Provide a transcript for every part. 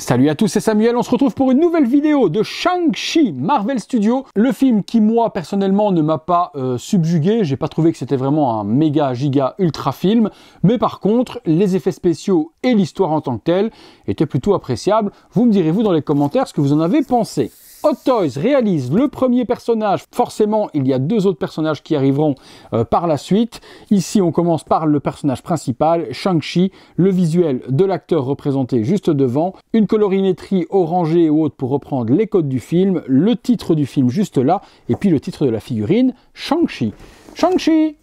Salut à tous, c'est Samuel. On se retrouve pour une nouvelle vidéo de Shang-Chi Marvel Studio, le film qui moi personnellement ne m'a pas euh, subjugué. J'ai pas trouvé que c'était vraiment un méga giga ultra film, mais par contre les effets spéciaux et l'histoire en tant que telle étaient plutôt appréciables. Vous me direz vous dans les commentaires ce que vous en avez pensé. Hot Toys réalise le premier personnage. Forcément, il y a deux autres personnages qui arriveront euh, par la suite. Ici, on commence par le personnage principal, Shang-Chi, le visuel de l'acteur représenté juste devant, une colorimétrie orangée et haute pour reprendre les codes du film, le titre du film juste là, et puis le titre de la figurine, Shang-Chi. Shang-Chi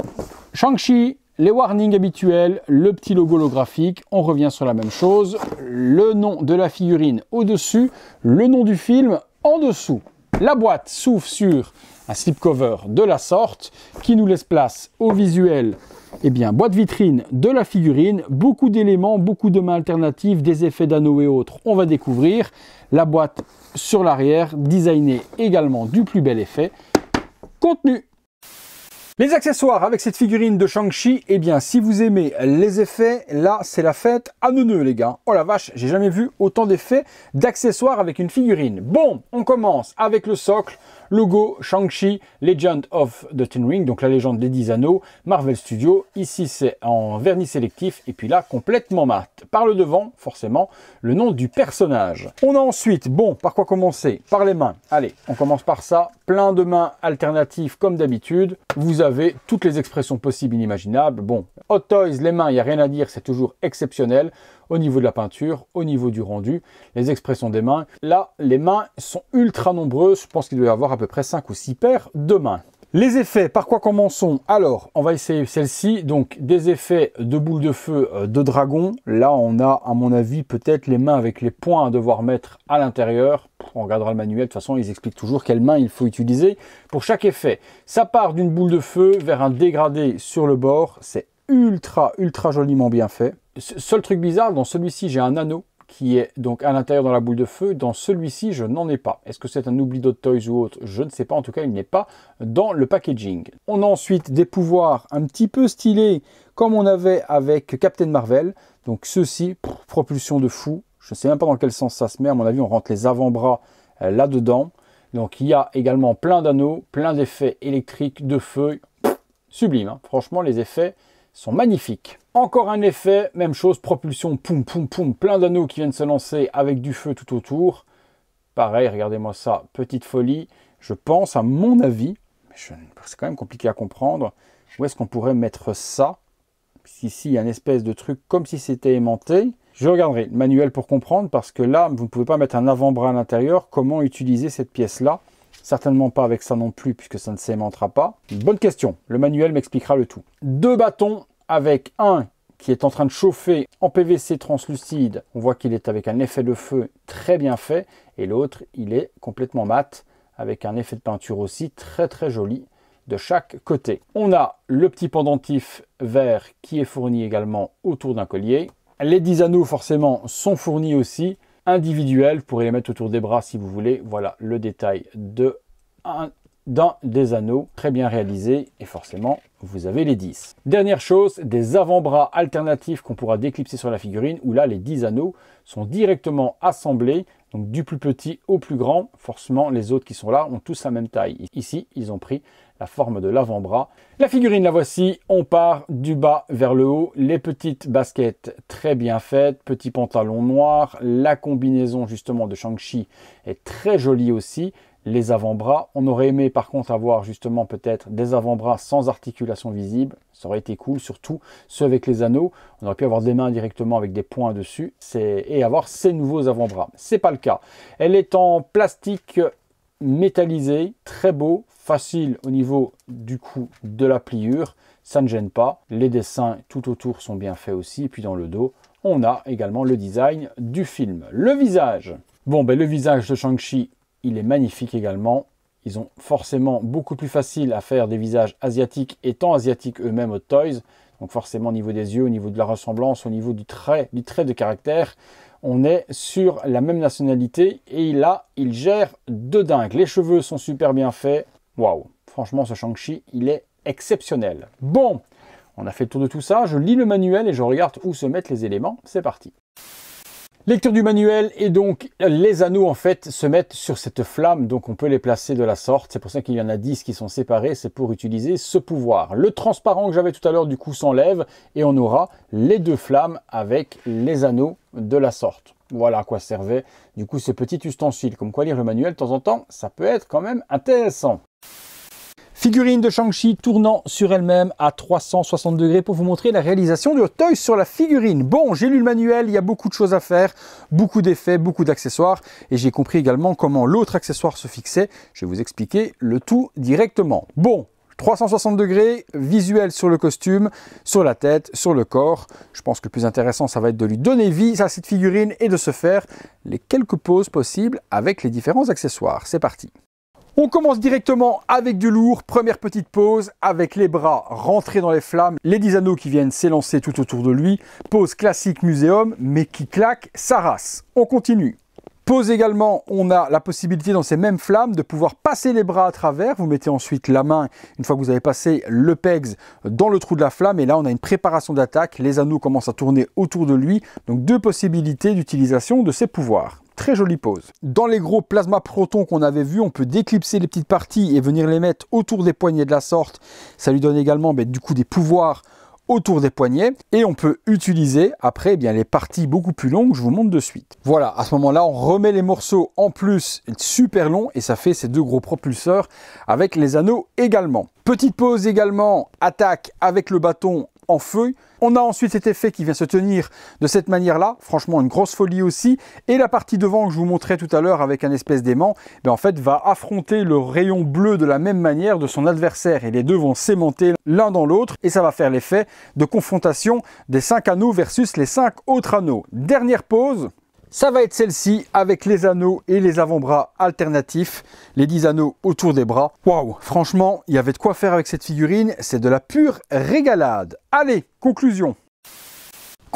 Shang-Chi les warnings habituels, le petit logo holographique, on revient sur la même chose, le nom de la figurine au-dessus, le nom du film en dessous. La boîte s'ouvre sur un slipcover de la sorte qui nous laisse place au visuel eh bien, boîte vitrine de la figurine, beaucoup d'éléments, beaucoup de mains alternatives, des effets d'anneaux et autres, on va découvrir. La boîte sur l'arrière, designée également du plus bel effet. Contenu les accessoires avec cette figurine de Shang-Chi, eh bien si vous aimez les effets, là c'est la fête à neuneux les gars. Oh la vache, j'ai jamais vu autant d'effets d'accessoires avec une figurine. Bon, on commence avec le socle. Logo, Shang-Chi, Legend of the Ten Ring, donc la légende des 10 anneaux, Marvel Studios. Ici, c'est en vernis sélectif et puis là, complètement mat. Par le devant, forcément, le nom du personnage. On a ensuite, bon, par quoi commencer Par les mains. Allez, on commence par ça. Plein de mains alternatives comme d'habitude. Vous avez toutes les expressions possibles, inimaginables. Bon, Hot Toys, les mains, il n'y a rien à dire, c'est toujours exceptionnel au niveau de la peinture, au niveau du rendu, les expressions des mains. Là, les mains sont ultra nombreuses. Je pense qu'il doit y avoir à peu près 5 ou six paires demain. Les effets, par quoi commençons Alors, on va essayer celle-ci. Donc, des effets de boule de feu euh, de dragon. Là, on a, à mon avis, peut-être les mains avec les points à devoir mettre à l'intérieur. On regardera le manuel. De toute façon, ils expliquent toujours quelle main il faut utiliser pour chaque effet. Ça part d'une boule de feu vers un dégradé sur le bord. C'est ultra, ultra joliment bien fait. Seul truc bizarre, dans celui-ci, j'ai un anneau qui est donc à l'intérieur dans la boule de feu. Dans celui-ci, je n'en ai pas. Est-ce que c'est un oubli d'autres toys ou autre Je ne sais pas. En tout cas, il n'est pas dans le packaging. On a ensuite des pouvoirs un petit peu stylés, comme on avait avec Captain Marvel. Donc ceci, propulsion de fou. Je ne sais même pas dans quel sens ça se met. À mon avis, on rentre les avant-bras euh, là-dedans. Donc il y a également plein d'anneaux, plein d'effets électriques, de feu. sublime. Hein. Franchement, les effets sont magnifiques. Encore un effet, même chose, propulsion, poum, poum, poum, plein d'anneaux qui viennent se lancer avec du feu tout autour. Pareil, regardez-moi ça, petite folie. Je pense, à mon avis, c'est quand même compliqué à comprendre, où est-ce qu'on pourrait mettre ça ici il y a une espèce de truc comme si c'était aimanté. Je regarderai le manuel pour comprendre, parce que là, vous ne pouvez pas mettre un avant-bras à l'intérieur. Comment utiliser cette pièce-là Certainement pas avec ça non plus, puisque ça ne s'aimantera pas. Bonne question, le manuel m'expliquera le tout. Deux bâtons avec un qui est en train de chauffer en PVC translucide. On voit qu'il est avec un effet de feu très bien fait. Et l'autre, il est complètement mat, avec un effet de peinture aussi très très joli de chaque côté. On a le petit pendentif vert qui est fourni également autour d'un collier. Les 10 anneaux forcément sont fournis aussi individuel Vous pourrez les mettre autour des bras si vous voulez. Voilà le détail de un, dans des anneaux très bien réalisés et forcément vous avez les 10. Dernière chose, des avant-bras alternatifs qu'on pourra déclipser sur la figurine où là les 10 anneaux sont directement assemblés donc du plus petit au plus grand. Forcément les autres qui sont là ont tous la même taille. Ici ils ont pris la forme de l'avant-bras. La figurine, la voici. On part du bas vers le haut. Les petites baskets très bien faites. Petit pantalon noir. La combinaison justement de Shang-Chi est très jolie aussi. Les avant-bras. On aurait aimé par contre avoir justement peut-être des avant-bras sans articulation visible. Ça aurait été cool, surtout ceux avec les anneaux. On aurait pu avoir des mains directement avec des points dessus et avoir ces nouveaux avant-bras. C'est pas le cas. Elle est en plastique métallisé, très beau, facile au niveau du coup de la pliure, ça ne gêne pas. Les dessins tout autour sont bien faits aussi, et puis dans le dos, on a également le design du film. Le visage Bon, ben, le visage de Shang-Chi, il est magnifique également. Ils ont forcément beaucoup plus facile à faire des visages asiatiques, étant asiatiques eux-mêmes aux Toys. Donc forcément au niveau des yeux, au niveau de la ressemblance, au niveau du trait, du trait de caractère, on est sur la même nationalité et là, il gère de dingue. Les cheveux sont super bien faits. Waouh, franchement, ce Shang-Chi, il est exceptionnel. Bon, on a fait le tour de tout ça. Je lis le manuel et je regarde où se mettent les éléments. C'est parti. Lecture du manuel et donc les anneaux en fait se mettent sur cette flamme donc on peut les placer de la sorte c'est pour ça qu'il y en a 10 qui sont séparés c'est pour utiliser ce pouvoir. Le transparent que j'avais tout à l'heure du coup s'enlève et on aura les deux flammes avec les anneaux de la sorte. Voilà à quoi servait du coup ces petits ustensiles, Comme quoi lire le manuel de temps en temps ça peut être quand même intéressant. Figurine de Shang-Chi tournant sur elle-même à 360 degrés pour vous montrer la réalisation du hauteuil sur la figurine. Bon, j'ai lu le manuel, il y a beaucoup de choses à faire, beaucoup d'effets, beaucoup d'accessoires et j'ai compris également comment l'autre accessoire se fixait. Je vais vous expliquer le tout directement. Bon, 360 degrés, visuel sur le costume, sur la tête, sur le corps. Je pense que le plus intéressant, ça va être de lui donner vie à cette figurine et de se faire les quelques poses possibles avec les différents accessoires. C'est parti on commence directement avec du lourd, première petite pause, avec les bras rentrés dans les flammes, les 10 anneaux qui viennent s'élancer tout autour de lui, pose classique muséum, mais qui claque sa race. On continue. Pose également, on a la possibilité dans ces mêmes flammes de pouvoir passer les bras à travers. Vous mettez ensuite la main, une fois que vous avez passé le PEGS, dans le trou de la flamme. Et là, on a une préparation d'attaque. Les anneaux commencent à tourner autour de lui. Donc, deux possibilités d'utilisation de ses pouvoirs. Très jolie pose. Dans les gros plasma protons qu'on avait vu, on peut déclipser les petites parties et venir les mettre autour des poignets de la sorte. Ça lui donne également ben, du coup des pouvoirs autour des poignets et on peut utiliser après eh bien les parties beaucoup plus longues, je vous montre de suite. Voilà, à ce moment-là, on remet les morceaux en plus super long et ça fait ces deux gros propulseurs avec les anneaux également. Petite pause également, attaque avec le bâton en feu. On a ensuite cet effet qui vient se tenir de cette manière-là, franchement une grosse folie aussi. Et la partie devant que je vous montrais tout à l'heure avec un espèce d'aimant, ben, en fait va affronter le rayon bleu de la même manière de son adversaire. Et les deux vont s'aimanter l'un dans l'autre et ça va faire l'effet de confrontation des 5 anneaux versus les 5 autres anneaux. Dernière pause, ça va être celle-ci avec les anneaux et les avant-bras alternatifs, les 10 anneaux autour des bras. Waouh, franchement, il y avait de quoi faire avec cette figurine, c'est de la pure régalade. Allez, conclusion.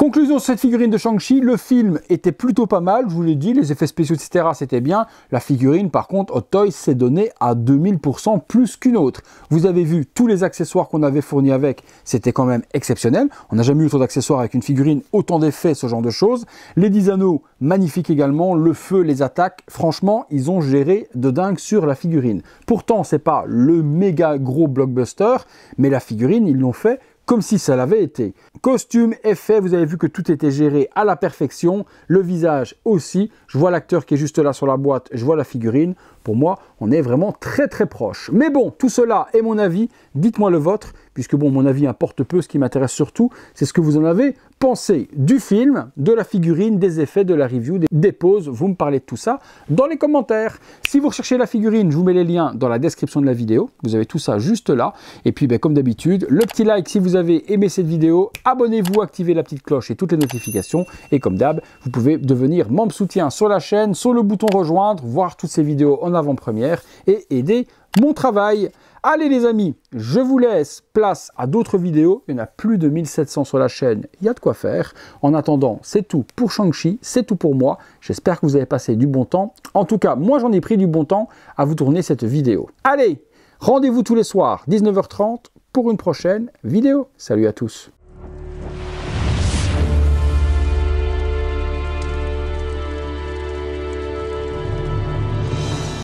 Conclusion sur cette figurine de Shang-Chi, le film était plutôt pas mal, je vous l'ai dit, les effets spéciaux, etc. c'était bien. La figurine, par contre, Hot Toys s'est donnée à 2000% plus qu'une autre. Vous avez vu tous les accessoires qu'on avait fournis avec, c'était quand même exceptionnel. On n'a jamais eu autant d'accessoires avec une figurine, autant d'effets, ce genre de choses. Les 10 anneaux, magnifiques également. Le feu, les attaques, franchement, ils ont géré de dingue sur la figurine. Pourtant, c'est pas le méga gros blockbuster, mais la figurine, ils l'ont fait comme si ça l'avait été. Costume, effet, vous avez vu que tout était géré à la perfection, le visage aussi, je vois l'acteur qui est juste là sur la boîte, je vois la figurine, pour moi, on est vraiment très très proche. Mais bon, tout cela est mon avis. Dites-moi le vôtre, puisque bon, mon avis importe peu. Ce qui m'intéresse surtout, c'est ce que vous en avez pensé du film, de la figurine, des effets, de la review, des, pauses. Vous me parlez de tout ça dans les commentaires. Si vous recherchez la figurine, je vous mets les liens dans la description de la vidéo. Vous avez tout ça juste là. Et puis, ben, comme d'habitude, le petit like si vous avez aimé cette vidéo. Abonnez-vous, activez la petite cloche et toutes les notifications. Et comme d'hab, vous pouvez devenir membre soutien sur la chaîne, sur le bouton rejoindre, voir toutes ces vidéos en avant-première et aider mon travail. Allez les amis, je vous laisse place à d'autres vidéos. Il y en a plus de 1700 sur la chaîne, il y a de quoi faire. En attendant, c'est tout pour Shang-Chi, c'est tout pour moi. J'espère que vous avez passé du bon temps. En tout cas, moi j'en ai pris du bon temps à vous tourner cette vidéo. Allez, rendez-vous tous les soirs, 19h30, pour une prochaine vidéo. Salut à tous.